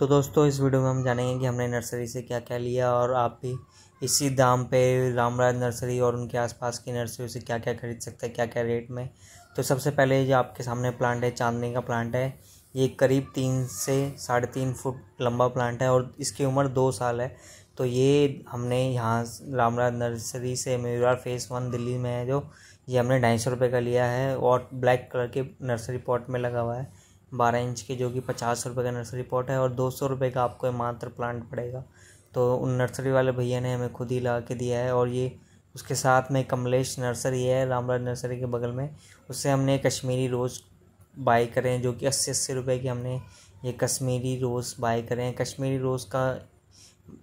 तो दोस्तों इस वीडियो में हम जानेंगे कि हमने नर्सरी से क्या क्या लिया और आप भी इसी दाम पे रामराज नर्सरी और उनके आसपास की नर्सरी से क्या क्या खरीद सकते हैं क्या क्या रेट में तो सबसे पहले जो आपके सामने प्लांट है चांदनी का प्लांट है ये करीब तीन से साढ़े तीन फुट लंबा प्लांट है और इसकी उम्र दो साल है तो ये हमने यहाँ रामराज नर्सरी से मेरा फेस वन दिल्ली में है जो ये हमने ढाई सौ रुपये का लिया है और ब्लैक कलर के नर्सरी पॉट में लगा हुआ है बारह इंच के जो कि पचास रुपये का नर्सरी पॉट है और दो सौ रुपये का आपको मात्र प्लांट पड़ेगा तो उन नर्सरी वाले भैया ने हमें खुद ही ला के दिया है और ये उसके साथ में कमलेश नर्सरी है रामराज नर्सरी के बगल में उससे हमने कश्मीरी रोज़ बाई करें जो कि अस्सी अस्सी रुपये की हमने ये कश्मीरी रोज़ बाई करें कश्मीरी रोज़ का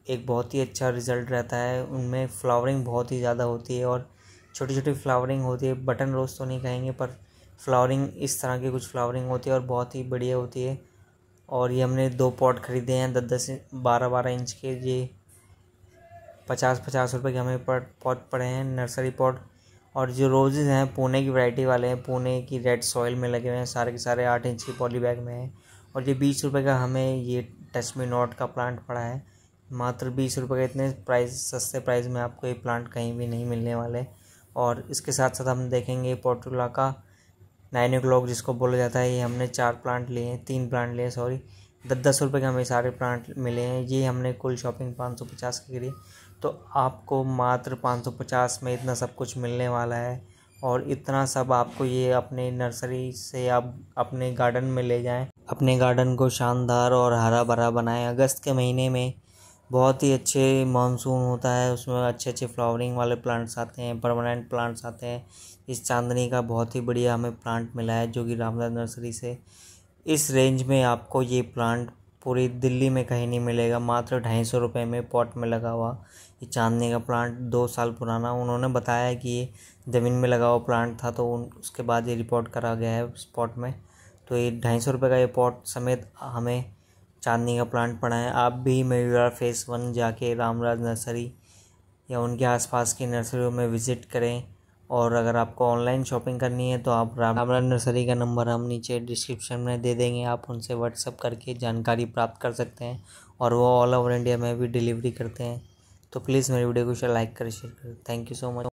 एक बहुत ही अच्छा रिज़ल्ट रहता है उनमें फ्लावरिंग बहुत ही ज़्यादा होती है और छोटी छोटी फ्लावरिंग होती है बटन रोज़ तो नहीं कहेंगे पर फ्लावरिंग इस तरह की कुछ फ्लावरिंग होती है और बहुत ही बढ़िया होती है और ये हमने दो पॉट खरीदे हैं दस दस बारह बारह इंच के ये पचास पचास रुपए के हमें पॉट पड़े हैं नर्सरी पॉट और जो रोजेज़ हैं पुणे की वैरायटी वाले हैं पुणे की रेड सॉइल में लगे हुए हैं सारे के सारे आठ इंच के पॉली बैग में है और ये बीस रुपये का हमें ये टच नॉट का प्लांट पड़ा है मात्र बीस रुपये का इतने प्राइस सस्ते प्राइस में आपको ये प्लांट कहीं भी नहीं मिलने वाले और इसके साथ साथ हम देखेंगे पोर्टुला का नाइन ओ क्लॉक जिसको बोला जाता है ये हमने चार प्लांट लिए हैं तीन प्लांट लिए सॉरी दस दस रुपये के हमें सारे प्लांट मिले हैं ये हमने कुल शॉपिंग पाँच सौ पचास की करी तो आपको मात्र पाँच सौ पचास में इतना सब कुछ मिलने वाला है और इतना सब आपको ये अपने नर्सरी से आप अपने गार्डन में ले जाएं अपने गार्डन को शानदार और हरा भरा बनाएं अगस्त के महीने में बहुत ही अच्छे मानसून होता है उसमें अच्छे अच्छे फ्लावरिंग वाले प्लांट्स आते हैं परमानेंट प्लांट्स आते हैं इस चांदनी का बहुत ही बढ़िया हमें प्लांट मिला है जो कि रामदास नर्सरी से इस रेंज में आपको ये प्लांट पूरी दिल्ली में कहीं नहीं मिलेगा मात्र ढाई सौ रुपये में पॉट में लगा हुआ ये चांदनी का प्लांट दो साल पुराना उन्होंने बताया कि ये ज़मीन में लगा हुआ प्लांट था तो उसके बाद ये रिपोर्ट करा गया है उस पॉट में तो ये ढाई सौ रुपये का ये पॉट समेत हमें चांदनी का प्लांट पड़ा है आप भी मयूरा फेस वन जाके रामराज नर्सरी या उनके आसपास की नर्सरियों में विज़िट करें और अगर आपको ऑनलाइन शॉपिंग करनी है तो आप रामराज नर्सरी का नंबर हम नीचे डिस्क्रिप्शन में दे देंगे आप उनसे व्हाट्सअप करके जानकारी प्राप्त कर सकते हैं और वो ऑल ओवर इंडिया में भी डिलीवरी करते हैं तो प्लीज़ मेरी वीडियो को लाइक करें शेयर करें थैंक यू सो मच